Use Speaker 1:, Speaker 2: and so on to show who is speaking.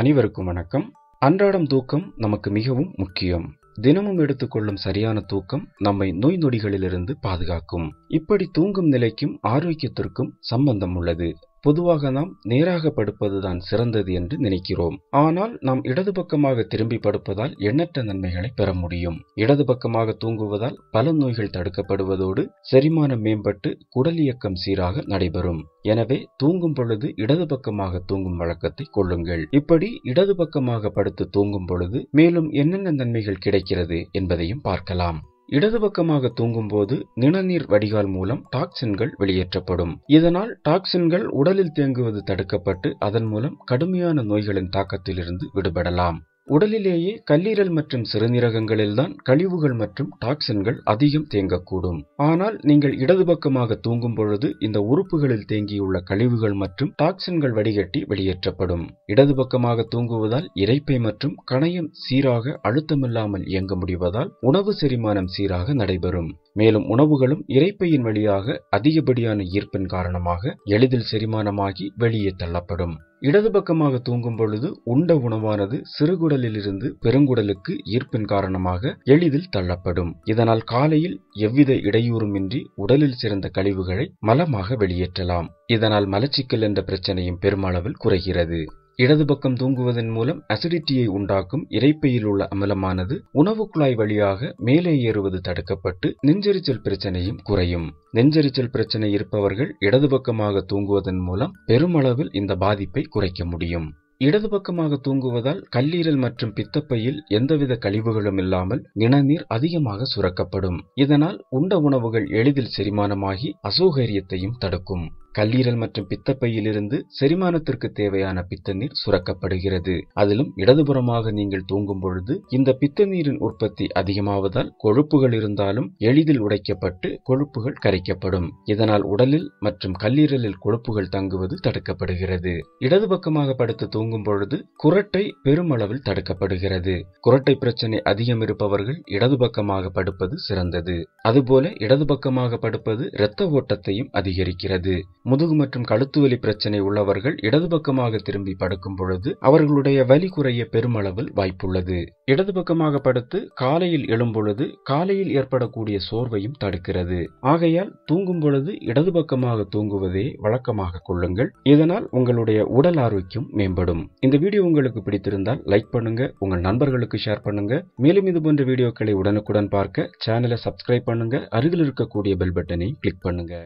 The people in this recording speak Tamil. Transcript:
Speaker 1: அனைவருக்கும் வணக்கம் அன்றாடம் தூக்கம் நமக்கு மிகவும் முக்கியம் தினமும் எடுத்துக்கொள்ளும் சரியான தூக்கம் நம்மை நோய் நொடிகளிலிருந்து பாதுகாக்கும் இப்படி தூங்கும் நிலைக்கும் ஆரோக்கியத்திற்கும் சம்பந்தம் உள்ளது பொதுவாக நாம் நேராக படுப்பதுதான் சிறந்தது என்று நினைக்கிறோம் ஆனால் நாம் இடது பக்கமாக திரும்பி படுப்பதால் எண்ணற்ற நன்மைகளை பெற முடியும் இடது பக்கமாக தூங்குவதால் பல நோய்கள் தடுக்கப்படுவதோடு செரிமானம் மேம்பட்டு குடல் இயக்கம் சீராக நடைபெறும் எனவே தூங்கும் பொழுது இடது பக்கமாக தூங்கும் வழக்கத்தை கொள்ளுங்கள் இப்படி இடது பக்கமாக படுத்து தூங்கும் பொழுது மேலும் என்னென்ன நன்மைகள் கிடைக்கிறது என்பதையும் பார்க்கலாம் இடது பக்கமாக தூங்கும்போது நிணநீர் வடிகால் மூலம் டாக்சின்கள் வெளியேற்றப்படும் இதனால் டாக்சின்கள் உடலில் தேங்குவது தடுக்கப்பட்டு அதன் மூலம் கடுமையான நோய்களின் தாக்கத்திலிருந்து விடுபடலாம் உடலிலேயே கல்லீரல் மற்றும் சிறுநீரகங்களில்தான் கழிவுகள் மற்றும் டாக்சின்கள் அதிகம் தேங்கக்கூடும் ஆனால் நீங்கள் இடது பக்கமாக தூங்கும் பொழுது இந்த உறுப்புகளில் தேங்கியுள்ள கழிவுகள் மற்றும் டாக்சின்கள் வடிகட்டி வெளியேற்றப்படும் இடது பக்கமாக தூங்குவதால் இறைப்பை மற்றும் கணையம் சீராக அழுத்தமில்லாமல் இயங்க முடிவதால் உணவு செரிமானம் சீராக நடைபெறும் மேலும் உணவுகளும் இறைப்பையின் வழியாக அதிகப்படியான ஈர்ப்பின் காரணமாக எளிதில் செரிமானமாகி வெளியே தள்ளப்படும் இடது பக்கமாக தூங்கும் பொழுது உண்ட உணவானது சிறுகுடலிலிருந்து பெருங்குடலுக்கு ஈர்ப்பின் காரணமாக எளிதில் தள்ளப்படும் இதனால் காலையில் எவ்வித இடையூறுமின்றி உடலில் சிறந்த கழிவுகளை மலமாக வெளியேற்றலாம் இதனால் மலச்சிக்கல் என்ற பிரச்சனையும் பெருமளவில் குறைகிறது இடது பக்கம் தூங்குவதன் மூலம் அசிடிட்டியை உண்டாக்கும் இறைப்பையில் உள்ள அமலமானது உணவு குழாய் வழியாக மேலே ஏறுவது தடுக்கப்பட்டு நெஞ்செரிச்சல் பிரச்சனையும் குறையும் நெஞ்செரிச்சல் பிரச்சனை இருப்பவர்கள் இடது பக்கமாக தூங்குவதன் மூலம் பெருமளவில் இந்த பாதிப்பை குறைக்க முடியும் இடது பக்கமாக தூங்குவதால் கல்லீரல் மற்றும் பித்தப்பையில் எந்தவித கழிவுகளும் இல்லாமல் நிணநீர் அதிகமாக சுரக்கப்படும் இதனால் உண்ட உணவுகள் எளிதில் செரிமானமாகி அசௌகரியத்தையும் தடுக்கும் கல்லீரல் மற்றும் பித்தப்பையிலிருந்து செரிமானத்திற்கு தேவையான பித்த நீர் சுரக்கப்படுகிறது அதிலும் இடதுபுறமாக நீங்கள் தூங்கும் பொழுது இந்த பித்த நீரின் உற்பத்தி அதிகமாவதால் கொழுப்புகள் இருந்தாலும் எளிதில் உடைக்கப்பட்டு கொழுப்புகள் கரைக்கப்படும் இதனால் உடலில் மற்றும் கல்லீரலில் கொழுப்புகள் தங்குவது தடுக்கப்படுகிறது இடது பக்கமாக படுத்து தூங்கும் பொழுது குரட்டை பெருமளவில் தடுக்கப்படுகிறது குரட்டை பிரச்சனை அதிகம் இருப்பவர்கள் இடது பக்கமாக படுப்பது சிறந்தது அதுபோல இடது பக்கமாக படுப்பது இரத்த ஓட்டத்தையும் அதிகரிக்கிறது முதுகு மற்றும் கழுத்து வலி பிரச்சனை உள்ளவர்கள் இடது பக்கமாக திரும்பி படுக்கும் பொழுது அவர்களுடைய வலி குறைய பெருமளவில் வாய்ப்புள்ளது இடது பக்கமாக படுத்து காலையில் எழும்பொழுது காலையில் ஏற்படக்கூடிய சோர்வையும் தடுக்கிறது ஆகையால் தூங்கும் பொழுது இடது பக்கமாக தூங்குவதே வழக்கமாக கொள்ளுங்கள் இதனால் உங்களுடைய உடல் ஆரோக்கியம் மேம்படும் இந்த வீடியோ உங்களுக்கு பிடித்திருந்தால் லைக் பண்ணுங்க உங்கள் நண்பர்களுக்கு ஷேர் பண்ணுங்க மேலும் இது போன்ற வீடியோக்களை உடனுக்குடன் பார்க்க சேனலை சப்ஸ்கிரைப் பண்ணுங்க அருகில் இருக்கக்கூடிய பெல் பட்டனை கிளிக் பண்ணுங்க